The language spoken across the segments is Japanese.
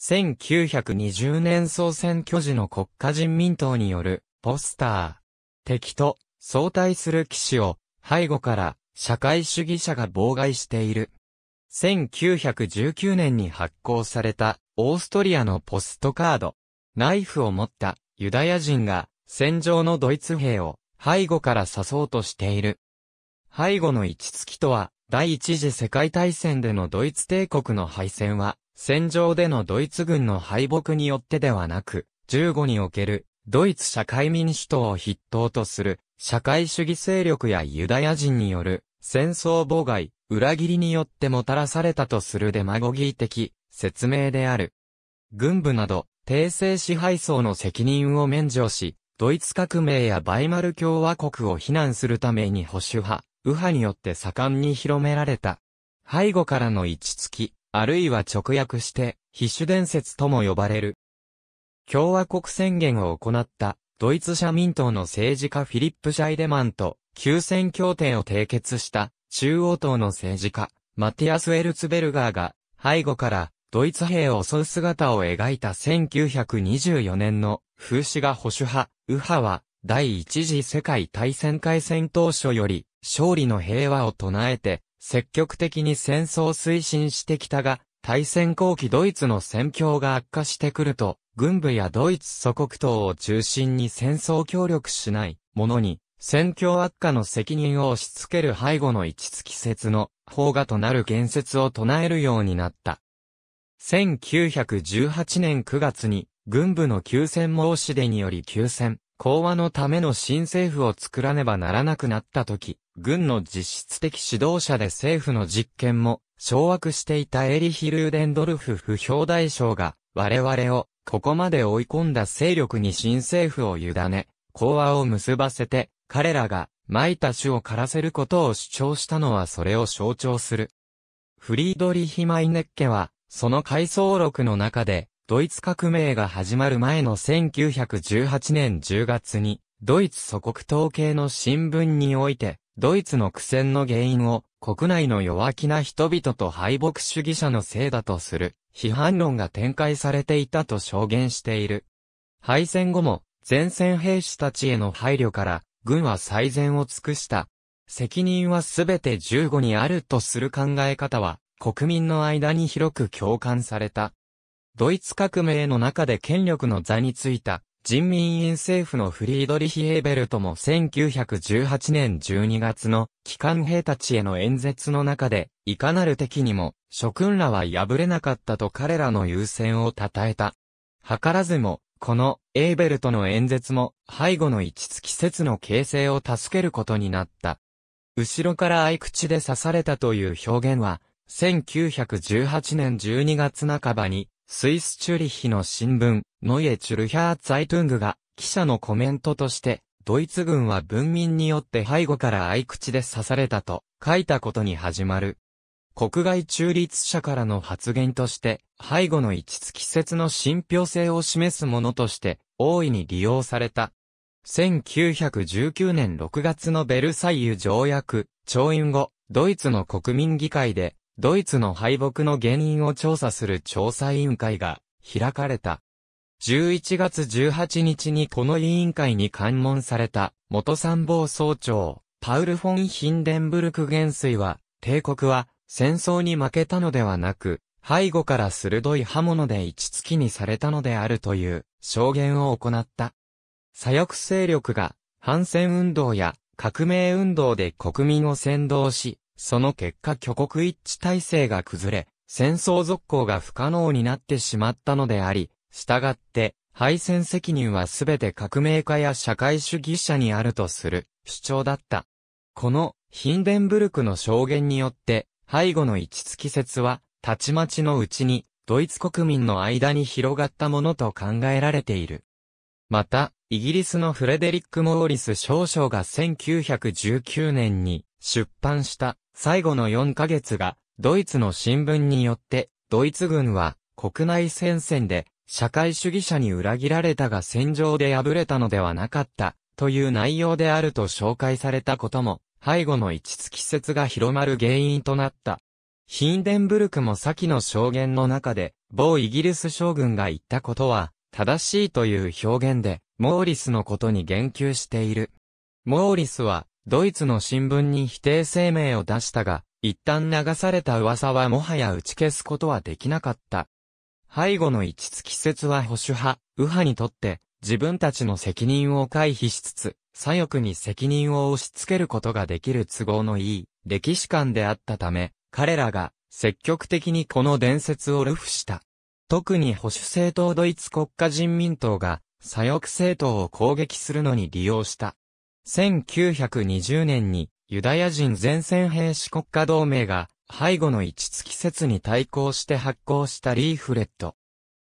1920年総選挙時の国家人民党によるポスター。敵と相対する騎士を背後から社会主義者が妨害している。1919年に発行されたオーストリアのポストカード。ナイフを持ったユダヤ人が戦場のドイツ兵を背後から刺そうとしている。背後の位置付きとは第一次世界大戦でのドイツ帝国の敗戦は戦場でのドイツ軍の敗北によってではなく、15におけるドイツ社会民主党を筆頭とする社会主義勢力やユダヤ人による戦争妨害、裏切りによってもたらされたとするデマゴギー的説明である。軍部など、帝政支配層の責任を免除し、ドイツ革命やバイマル共和国を非難するために保守派、右派によって盛んに広められた。背後からの位置付き、あるいは直訳して、必種伝説とも呼ばれる。共和国宣言を行った、ドイツ社民党の政治家フィリップ・シャイデマンと、休戦協定を締結した、中央党の政治家、マティアス・エルツベルガーが、背後から、ドイツ兵を襲う姿を描いた1924年の風刺が保守派、右派は第一次世界大戦開戦当初より勝利の平和を唱えて積極的に戦争を推進してきたが、大戦後期ドイツの戦況が悪化してくると、軍部やドイツ祖国党を中心に戦争協力しない者に、戦況悪化の責任を押し付ける背後の位置付き説の方がとなる言説を唱えるようになった。1918年9月に、軍部の休戦申し出により休戦、講和のための新政府を作らねばならなくなった時、軍の実質的指導者で政府の実権も掌握していたエリヒ・ルーデンドルフ不評大将が、我々をここまで追い込んだ勢力に新政府を委ね、講和を結ばせて、彼らが、まいた種を枯らせることを主張したのはそれを象徴する。フリードリヒ・マイネッケは、その回想録の中で、ドイツ革命が始まる前の1918年10月に、ドイツ祖国統計の新聞において、ドイツの苦戦の原因を国内の弱気な人々と敗北主義者のせいだとする批判論が展開されていたと証言している。敗戦後も前線兵士たちへの配慮から軍は最善を尽くした。責任はすべて15にあるとする考え方は国民の間に広く共感された。ドイツ革命の中で権力の座についた、人民院政府のフリードリヒ・エーベルトも1918年12月の機関兵たちへの演説の中で、いかなる敵にも、諸君らは敗れなかったと彼らの優先を称えた。図らずも、このエーベルトの演説も背後の位置付き説の形成を助けることになった。後ろから合口で刺されたという表現は、1918年12月半ばにスイスチュリヒの新聞、ノイエ・チュルヒャー・ツァイトゥングが、記者のコメントとして、ドイツ軍は文民によって背後から合口で刺されたと書いたことに始まる。国外中立者からの発言として、背後の位置付き説の信憑性を示すものとして、大いに利用された。1919年6月のベルサイユ条約、調印後、ドイツの国民議会で、ドイツの敗北の原因を調査する調査委員会が開かれた。11月18日にこの委員会に関門された元参謀総長、パウル・フォン・ヒンデンブルク元帥は、帝国は戦争に負けたのではなく、背後から鋭い刃物で一月きにされたのであるという証言を行った。左翼勢力が反戦運動や革命運動で国民を扇動し、その結果挙国一致体制が崩れ、戦争続行が不可能になってしまったのであり、従って、敗戦責任はすべて革命家や社会主義者にあるとする主張だった。このヒンデンブルクの証言によって、背後の位置付き説は、たちまちのうちに、ドイツ国民の間に広がったものと考えられている。また、イギリスのフレデリック・モーリス少将が1919年に、出版した最後の4ヶ月がドイツの新聞によってドイツ軍は国内戦線で社会主義者に裏切られたが戦場で敗れたのではなかったという内容であると紹介されたことも背後の一月説が広まる原因となった。ヒンデンブルクも先の証言の中で、某イギリス将軍が言ったことは、正しいという表現で、モーリスのことに言及している。モーリスは、ドイツの新聞に否定声明を出したが、一旦流された噂はもはや打ち消すことはできなかった。背後の一つ季節は保守派、右派にとって、自分たちの責任を回避しつつ、左翼に責任を押し付けることができる都合のいい、歴史観であったため、彼らが、積極的にこの伝説を流布した。特に保守政党ドイツ国家人民党が、左翼政党を攻撃するのに利用した。1920年にユダヤ人前線兵士国家同盟が背後の一月説に対抗して発行したリーフレット。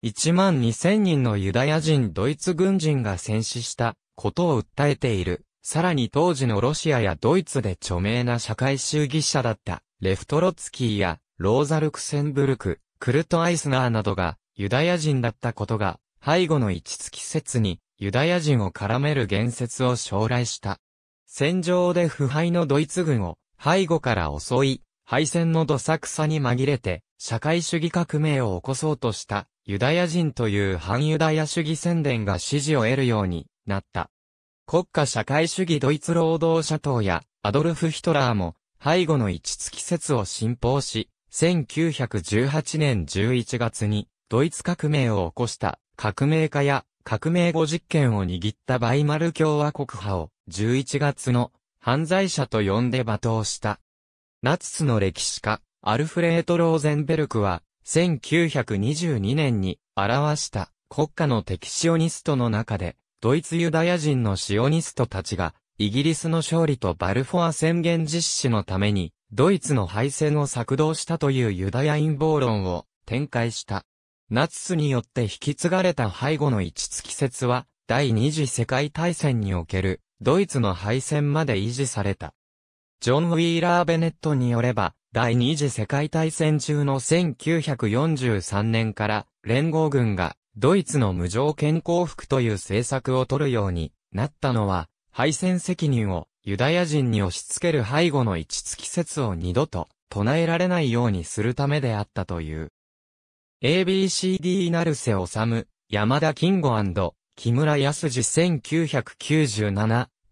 1万2000人のユダヤ人ドイツ軍人が戦死したことを訴えている。さらに当時のロシアやドイツで著名な社会主義者だったレフトロツキーやローザ・ルクセンブルク、クルト・アイスナーなどがユダヤ人だったことが背後の一月説にユダヤ人を絡める言説を将来した。戦場で腐敗のドイツ軍を背後から襲い、敗戦のどさくさに紛れて、社会主義革命を起こそうとした、ユダヤ人という反ユダヤ主義宣伝が支持を得るようになった。国家社会主義ドイツ労働者党やアドルフ・ヒトラーも背後の一月説を信奉し、1918年11月にドイツ革命を起こした革命家や革命後実権を握ったバイマル共和国派を11月の犯罪者と呼んで罵倒した。ナツスの歴史家、アルフレート・ローゼンベルクは、1922年に表した国家の敵シオニストの中で、ドイツユダヤ人のシオニストたちが、イギリスの勝利とバルフォア宣言実施のために、ドイツの敗戦を策動したというユダヤ陰謀論を展開した。ナチスによって引き継がれた背後の一月説は、第二次世界大戦における、ドイツの敗戦まで維持された。ジョン・ウィーラー・ベネットによれば、第二次世界大戦中の1943年から連合軍がドイツの無条件降伏という政策を取るようになったのは敗戦責任をユダヤ人に押し付ける背後の一月説を二度と唱えられないようにするためであったという。ABCD おさむ。山田金吾木村康二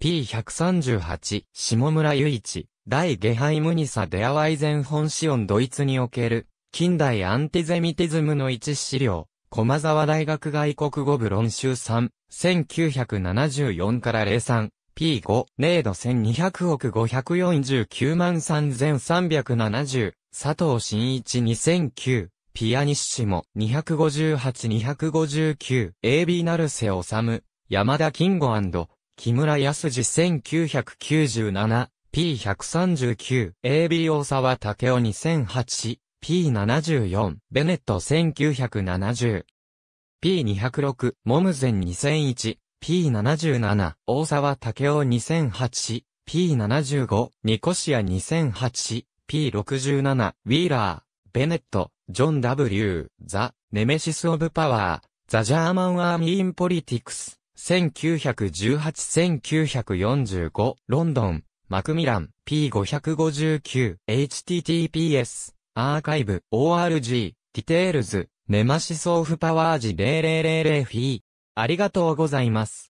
1997P138 下村雄一大ゲハイムニサデアワイゼン本シオンドイツにおける近代アンティゼミティズムの一資料駒沢大学外国語部論集3 1974から03 P5 ネード1200億549万3370佐藤真一2009ピアニッシモ、258-259、AB ナルセオサム、山田金吾木村康二1997、P139、AB 大沢武雄2008、P74、ベネット1970、P206、モムゼン2001、P77、大沢武雄2008、P75、ニコシア2008、P67、ウィーラー、ベネット、ジョン・ W. ザ・ネメシス・オブ・パワー、ザ・ジャーマン・アーミー・イン・ポリティクス、1918-1945、ロンドン、マクミラン、P559、https、アーカイブ、org、ディテールズ、ネマシス・オフ・パワージ0000フィー。ありがとうございます。